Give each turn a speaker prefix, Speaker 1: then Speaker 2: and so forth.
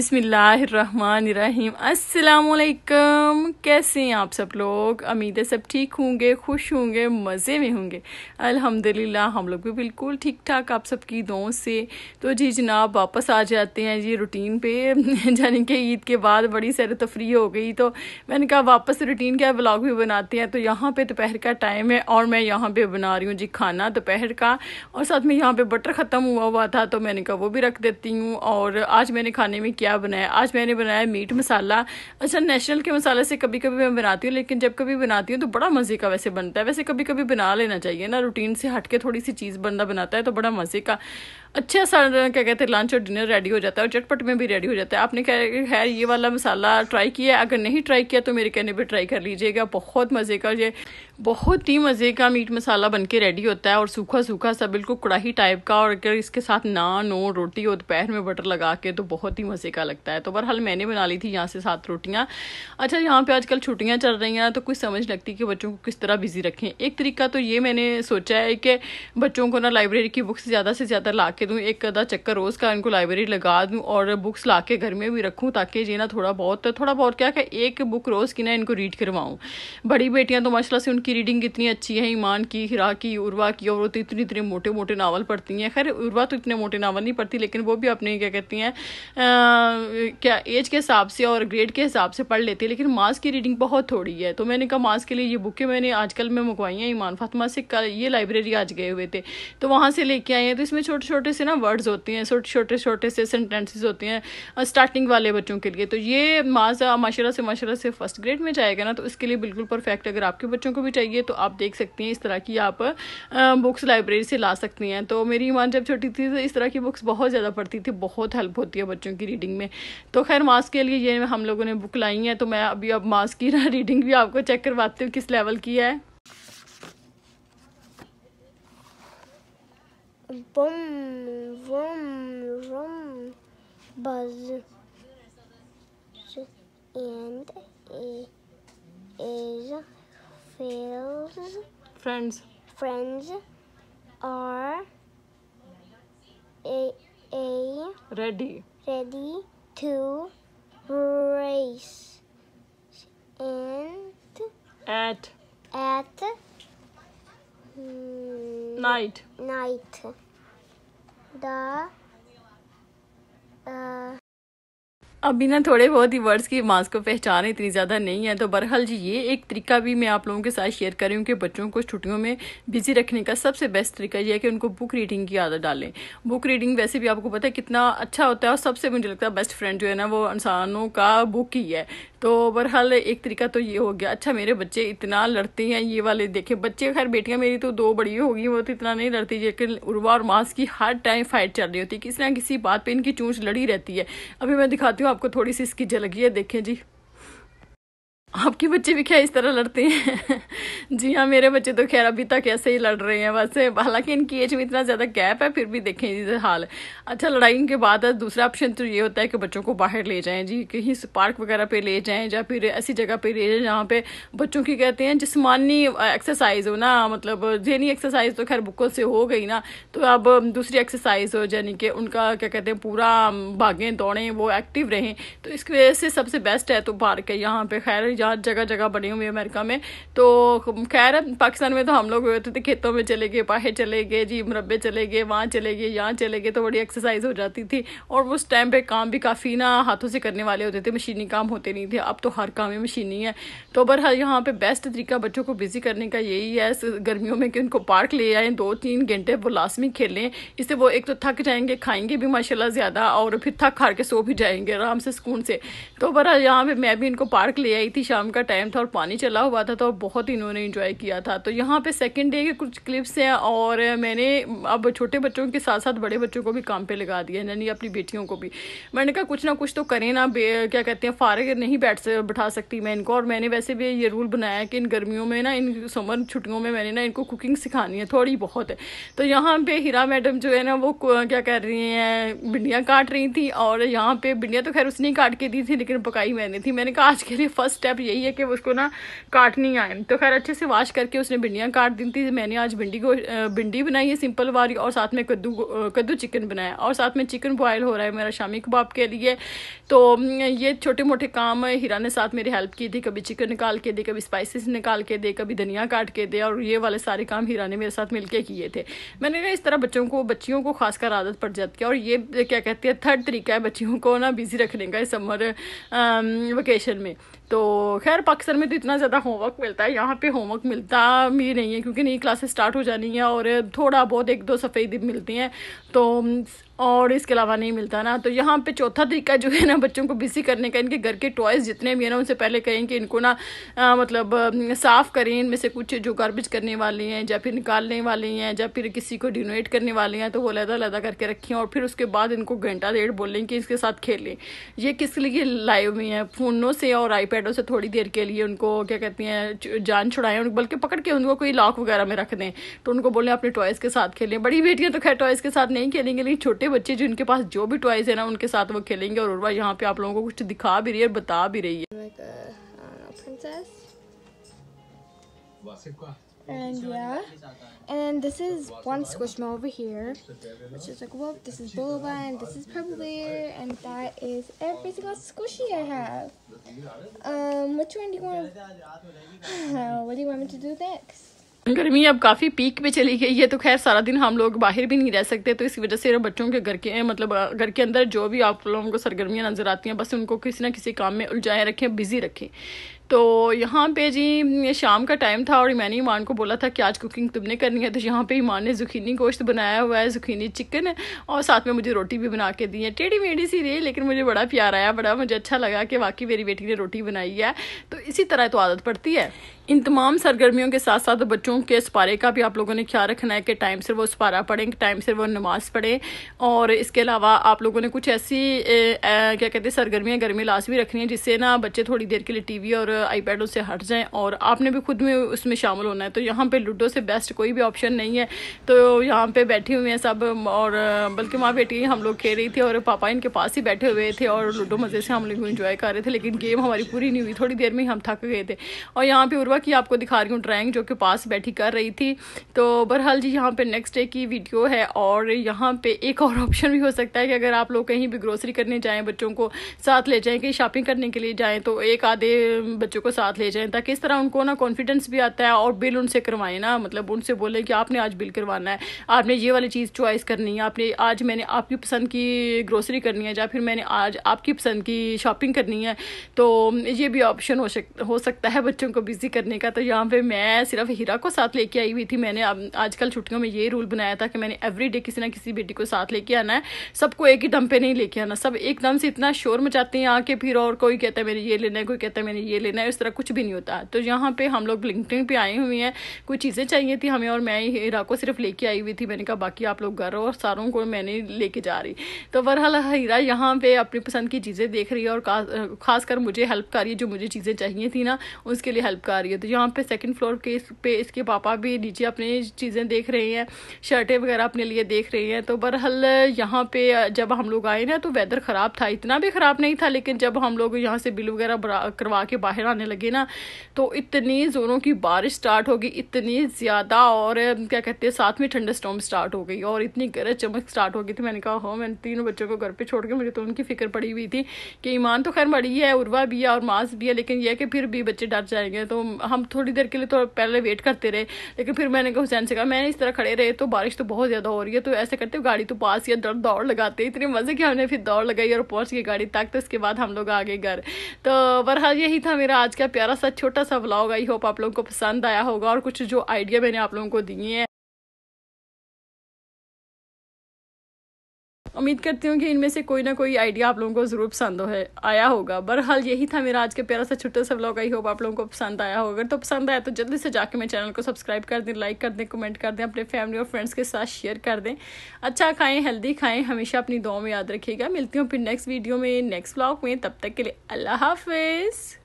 Speaker 1: बिसमीम् असलकम कैसे हैं आप सब लोग उम्मीद है सब ठीक होंगे खुश होंगे मज़े में होंगे अल्हम्दुलिल्लाह हम लोग भी बिल्कुल ठीक ठाक आप सबकी दुआओं से तो जी जनाब वापस आ जाते हैं जी रूटीन पे यानी कि ईद के बाद बड़ी सैर तफरी हो गई तो मैंने कहा वापस रूटीन का ब्लॉग भी बनाते हैं तो यहाँ पर दोपहर का टाइम है और मैं यहाँ पर बना रही हूँ जी खाना दोपहर का और साथ में यहाँ पर बटर ख़त्म हुआ हुआ था तो मैंने कहा वो भी रख देती हूँ और आज मैंने खाने में क्या क्या बनाया आज मैंने बनाया मीट मसाला अच्छा नेशनल के मसाले से कभी कभी मैं बनाती हूँ लेकिन जब कभी बनाती हूँ तो बड़ा मज़े का वैसे बनता है वैसे कभी कभी बना लेना चाहिए ना रूटीन से हटके थोड़ी सी चीज़ बंदा बनाता है तो बड़ा मज़े का अच्छा सारा क्या कहते हैं लंच और डिनर रेडी हो जाता है और चटपट में भी रेडी हो जाता है आपने खैर ये वाला मसाला ट्राई किया अगर नहीं ट्राई किया तो मेरे कहने पर ट्राई कर लीजिएगा बहुत मज़े का ये बहुत ही मज़े का मीट मसाला बन के रेडी होता है और सूखा सूखा सा बिल्कुल कड़ाही टाइप का और अगर इसके साथ नान और रोटी हो दोपहर में बटर लगा के तो बहुत ही मज़े का लगता है तो बहरहाल मैंने बना ली थी यहाँ से सात रोटियाँ अच्छा यहाँ पे आजकल छुट्टियाँ चल रही हैं तो कुछ समझ लगती कि बच्चों को किस तरह बिज़ी रखें एक तरीका तो ये मैंने सोचा है कि बच्चों को ना लाइब्रेरी की बुक्स ज़्यादा से ज़्यादा ला के दूँ एक आधा चक्कर रोज़ का इनको लाइब्रेरी लगा दूँ और बुक्स ला के घर में भी रखूँ ताकि ये ना थोड़ा बहुत थोड़ा बहुत क्या क्या एक बुक रोज़ की ना इनको रीड करवाऊँ बड़ी बेटियाँ तो माशाला से उनकी की रीडिंग इतनी अच्छी है ईमान की हिरा की उर्वा की और वो तो इतने इतने मोटे मोटे नावल पढ़ती हैं खैर उर्वा तो इतने मोटे नावल नहीं पढ़ती लेकिन वो भी अपने क्या कहती हैं क्या एज के हिसाब से और ग्रेड के हिसाब से पढ़ लेती है लेकिन मास की रीडिंग बहुत थोड़ी है तो मैंने कहा मास के लिए ये बुकें मैंने आजकल मैं मंगवाई हैं ईमान फातमा से कल ये लाइब्रेरी आज गए हुए थे तो वहाँ से लेके आए हैं तो इसमें छोटे छोटे से ना वर्ड्स होते हैं छोटे छोटे छोटे से सेंटेंसेस होते हैं स्टार्टिंग वाले बच्चों के लिए तो ये माज माशा से माशा से फर्स्ट ग्रेड में जाएगा ना तो इसके लिए बिल्कुल परफेक्ट अगर आपके बच्चों को भी भी चाहिए तो आप देख सकती हैं इस तरह की आप बुक्स लाइब्रेरी से ला सकती हैं तो मेरी माँ जब छोटी थी तो इस तरह की बुक्स बहुत ज़्यादा पढ़ती थी बहुत हेल्प होती है बच्चों की रीडिंग में तो खैर मास के लिए ये हम लोगों ने बुक लाई है तो मैं अभी अब मास की रीडिंग भी आपको चेक करवाती हूँ किस लेवल की है बम बम बम बज एंड ए एज friends friends are a, a ready ready to race and at at hmm, night night the uh, अभी ना थोड़े बहुत ही वर्ड्स की मास्क को पहचान इतनी ज़्यादा नहीं है तो बहरहाल जी ये एक तरीका भी मैं आप लोगों के साथ शेयर कर रही हूँ कि बच्चों को छुट्टियों में बिजी रखने का सबसे बेस्ट तरीका ये है कि उनको बुक रीडिंग की आदत डालें बुक रीडिंग वैसे भी आपको पता है कितना अच्छा होता है और सबसे मुझे लगता है बेस्ट फ्रेंड जो है ना वो इंसानों का बुक ही है तो बहरहाल एक तरीका तो ये हो गया अच्छा मेरे बच्चे इतना लड़ते हैं ये वाले देखे बच्चे खैर बेटियाँ मेरी तो दो बड़ी होगी वो तो इतना नहीं लड़ती लेकिन उर्वा और मास की हर टाइम फाइट चल रही होती है किसी ना किसी बात पर इनकी चूँच लड़ी रहती है अभी मैं दिखाती हूँ आपको थोड़ी सी इसकी झलक है देखें जी आपके बच्चे भी क्या इस तरह लड़ते हैं जी हाँ मेरे बच्चे तो खैर अभी तक ऐसे ही लड़ रहे हैं बस हालांकि इनकी एज में इतना ज़्यादा गैप है फिर भी देखें जी हाल अच्छा लड़ाई के बाद दूसरा ऑप्शन तो ये होता है कि बच्चों को बाहर ले जाएं जी कहीं पार्क वगैरह पे ले जाएं या फिर ऐसी जगह पे ले जाएं जहाँ पे बच्चों की कहते हैं जिसमानी एक्सरसाइज हो ना मतलब जहनी एक्सरसाइज तो खैर बुकों से हो गई ना तो अब दूसरी एक्सरसाइज हो यानी कि उनका क्या कहते हैं पूरा भागें दौड़ें वो एक्टिव रहें तो इसकी वजह से सबसे बेस्ट है तो पार्क है यहाँ पे खैर वाला जगह जगह बनी हुई है अमेरिका में तो खैर पाकिस्तान में तो हम लोग होते थे खेतों में चले गए पाहे चले गए जी मुरबे चले गए वहाँ चले गए यहाँ चले गए तो बड़ी एक्सरसाइज हो जाती थी और उस टाइम पर काम भी काफ़ी ना हाथों से करने वाले होते थे मशीनी काम होते नहीं थे अब तो हर काम ही मशीनी है तो बहर यहाँ पर बेस्ट तरीका बच्चों को बिजी करने का यही है गर्मियों में कि उनको पार्क ले आए दो तीन घंटे वो लाजमी खेलें इससे वो एक तो थक जाएंगे खाएंगे भी माशाल्लाह ज़्यादा और फिर थक हार के सो भी जाएंगे आराम से सुकून से तो बरा यहाँ पे मैं भी इनको पार्क ले आई थी शाम का टाइम था और पानी चला हुआ था तो बहुत इन्होंने इन्जॉय किया था तो यहाँ पे सेकेंड डे के कुछ क्लिप्स हैं और मैंने अब छोटे बच्चों के साथ साथ बड़े बच्चों को भी काम पर लगा दिया यानी अपनी बेटियों को भी मैंने कहा कुछ ना कुछ तो करें ना क्या कहते हैं फारग नहीं बैठ से बैठा सकती मैं इनको और मैंने वैसे भी ये रूल बनाया कि इन गर्मियों में ना इन समर छुट्टियों में मैंने ना इनको कुकिंग सिखानी है थोड़ी बहुत है तो यहाँ पर हीरा मैडम जो है ना वो क्या कर रही हैं भिंडियाँ काट रही थी और यहाँ पर भिंडियाँ तो खैर उसने काट के दी थी लेकिन पकाई मैंने थी मैंने कहा आज के लिए फर्स्ट स्टेप यही है कि उसको ना काटनी आए तो खैर अच्छे से वाश करके उसने भिंडियाँ काट दी थी मैंने आज भिंडी को भिंडी बनाई है सिंपल वारी और साथ में कद्दू कद्दू चिकन बनाया और साथ में चिकन बॉयल हो रहा है मेरा शामी कबाब के लिए तो ये छोटे मोटे काम हीरा ने साथ मेरी हेल्प की थी कभी चिकन निकाल के दे कभी स्पाइसिस निकाल के दे कभी धनिया काट के दे और ये वाले सारे काम हीरा ने मेरे साथ मिलकर किए थे मैंने ना इस तरह बच्चों को बच्चियों को खासकर आदत पड़ जाती है और ये क्या कहते हैं थर्ड तरीका है बच्चियों को ना बिज़ी रखने का इस समर वेकेशन में तो खैर पाकिस्तान में तो इतना ज़्यादा होमवर्क मिलता है यहाँ पे होमवर्क मिलता भी नहीं है क्योंकि नई क्लासेस स्टार्ट हो जानी है और थोड़ा बहुत एक दो सफ़ेदी मिलती हैं तो और इसके अलावा नहीं मिलता ना तो यहाँ पे चौथा तरीका जो है ना बच्चों को बिजी करने का इनके घर के टॉयज़ जितने भी हैं ना उनसे पहले कहें कि इनको ना आ, मतलब साफ़ करें इनमें से कुछ जो गार्बेज करने वाले हैं या फिर निकालने वाले हैं या फिर किसी को डिनोवेट करने वाले हैं तो वो लहदा लहदा करके रखें और फिर उसके बाद इनको घंटा डेढ़ बोलें कि इसके साथ खेलें ये किस लिए लाए हुए हैं फ़ोनों से और आईपैडों से थोड़ी देर के लिए उनको क्या कहती हैं जान छुड़ाएं उनको बल्कि पकड़ के उनको कोई लॉक वगैरह में रख दें तो उनको बोलें अपने टॉयज़ के साथ खेलें बड़ी बेटियाँ तो खैर टॉयज़ के साथ नहीं खेलेंगे लेकिन छोटे बच्चे जिनके पास जो भी टॉयज है ना उनके साथ वो खेलेंगे और उर्वा यहाँ पे आप लोगों को कुछ दिखा भी रही है बता भी रही है And yeah, and this is one Squishmallow over here, which is like, whoop, this is Boba, and this is Purplebear, and that is every single Squishy I have. Um, which one do you want to, what do you want me to do next? गर्मी अब काफ़ी peak पे चली गई है तो खैर सारा दिन हम लोग बाहर भी नहीं रह सकते तो इसी वजह से बच्चों के घर के मतलब घर के अंदर जो भी आप लोगों को सरगर्मियाँ नज़र आती हैं बस उनको किसी ना किसी काम में उलझाएँ रखें बिज़ी रखें तो यहाँ पे जी शाम का टाइम था और मैंने ईमान को बोला था कि आज कुकिंग तुमने करनी है तो यहाँ पे ईमान ने जुखीनी गोश्त बनाया हुआ है जुखीनी चिकन है और साथ में मुझे रोटी भी बना के दी है टेढ़ी मेढ़ी सी रही लेकिन मुझे बड़ा प्यार आया बड़ा मुझे अच्छा लगा कि वाकई मेरी बेटी ने रोटी बनाई है तो इसी तरह तो आदत पड़ती है इन तमाम सरगर्मियों के साथ साथ बच्चों के सपारे का भी आप लोगों ने ख्याल रखना है कि टाइम से वो सपारा पढ़ें टाइम से वो नमाज पढ़ें और इसके अलावा आप लोगों ने कुछ ऐसी ए, ए, क्या कहते हैं सरगर्मियाँ गर्मी लाजमी रखनी है जिससे ना बच्चे थोड़ी देर के लिए टीवी और आईपैड से हट जाएं और आपने भी खुद में उसमें शामिल होना है तो यहाँ पे लूडो से बेस्ट कोई भी ऑप्शन नहीं है तो यहाँ पे बैठी हुई हैं सब और बल्कि माँ बेटी हम लोग खेल रही थी और पापा इनके पास ही बैठे हुए थे और लूडो मज़े से हम लोग इन्जॉय कर रहे थे लेकिन गेम हमारी पूरी नहीं हुई थोड़ी देर में हम थक गए थे और यहाँ पर उर्वा की आपको दिखा रही हूँ ड्राइंग जो कि पास बैठी कर रही थी तो बहरहाल जी यहाँ पर नेक्स्ट डे की वीडियो है और यहाँ पर एक और ऑप्शन भी हो सकता है कि अगर आप लोग कहीं भी ग्रोसरी करने जाएँ बच्चों को साथ ले जाएँ कहीं शॉपिंग करने के लिए जाएँ तो एक आधे बच्चों को साथ ले जाएं ताकि इस तरह उनको ना कॉन्फिडेंस भी आता है और बिल उनसे करवाएं ना मतलब उनसे बोलें कि आपने आज बिल करवाना है आपने ये वाली चीज़ चॉइस करनी है आपने आज मैंने आपकी पसंद की ग्रोसरी करनी है या फिर मैंने आज आपकी पसंद की शॉपिंग करनी है तो ये भी ऑप्शन हो सक हो सकता है बच्चों को बिज़ी करने का तो यहाँ पर मैं सिर्फ हीरा को साथ लेके आई हुई थी मैंने आजकल छुट्टियों में ये रूल बनाया था कि मैंने एवरी किसी ना किसी बेटी को साथ लेके आना है सबको एक ही दम पर नहीं लेके आना सब एकदम से इतना शोर मचाते हैं आके फिर और कोई कहता है मैंने ये लेना है कोई कहता है मैंने ये लेना है करना है इस तरह कुछ भी नहीं होता तो यहाँ पे हम लोग ब्लिंकिंग पे आए हुए हैं कुछ चीज़ें चाहिए थी हमें और मैं हीरा को सिर्फ लेके आई हुई थी मैंने कहा बाकी आप लोग घर और सारों को मैंने लेके जा रही तो बहरहाल हीरा यहाँ पे अपनी पसंद की चीज़ें देख रही है और ख़ास कर मुझे हेल्प कर रही है जो मुझे चीज़ें चाहिए थी ना उसके लिए हेल्प कर रही है तो यहाँ पे सेकंड फ्लोर के इस पे इसके पापा भी नीचे अपनी चीज़ें देख रहे हैं शर्टें वगैरह अपने लिए देख रहे हैं तो बहरहाल यहाँ पे जब हम लोग आए ना तो वेदर ख़राब था इतना भी ख़राब नहीं था लेकिन जब हम लोग यहाँ से बिल वगैरह करवा के बाहर आने लगे ना तो इतनी ज़ोरों की बारिश स्टार्ट हो गई इतनी ज़्यादा और क्या कहते हैं साथ में ठंडा स्टॉम स्टार्ट हो गई और इतनी गरज चमक स्टार्ट हो गई थी मैंने कहा हो हाँ, मैंने तीनों बच्चों को घर पर छोड़ के मुझे तो उनकी फ़िक्र पड़ी हुई थी कि ईमान तो खैर बड़ी है उर्वा भी है और मास्क भी है लेकिन यह कि फिर भी बच्चे डर जाएंगे तो हम थोड़ी देर के लिए तो पहले वेट करते रहे लेकिन फिर मैंने कहा हुसैन से कहा मैंने इस तरह खड़े रहे तो बारिश तो बहुत ज़्यादा हो रही है तो ऐसे करते हो गाड़ी तो पास या दर्द दौड़ लगाते इतने मज़े कि हमने फिर दौड़ लगाई और पहुँच गई गाड़ी तक तो उसके बाद हम लोग आ गए घर तो बरहाल यही था मेरा मेरा आज का प्यारा सा छोटा सा ब्लॉग आई होप आप लोगों को पसंद आया होगा और कुछ जो आइडिया मैंने आप लोगों को दिए हैं उम्मीद करती हूँ कि इनमें से कोई ना कोई आइडिया आप लोगों को ज़रूर पसंद हो है आया होगा बहरहाल यही था मेरा आज का प्यारा सा छोटा सा ब्लॉग आई होप आप लोगों को पसंद आया होगा अगर तो पसंद आया तो जल्दी से जाके मेरे चैनल को सब्सक्राइब कर दें लाइक कर दें कमेंट कर दें अपने फैमिली और फ्रेंड्स के साथ शेयर कर दें अच्छा खाएं हेल्दी खाएं हमेशा अपनी दुआ में याद रखिएगा मिलती हूँ फिर नेक्स्ट वीडियो में नेक्स्ट ब्लॉग में तब तक के लिए अल्लाह हाफिज़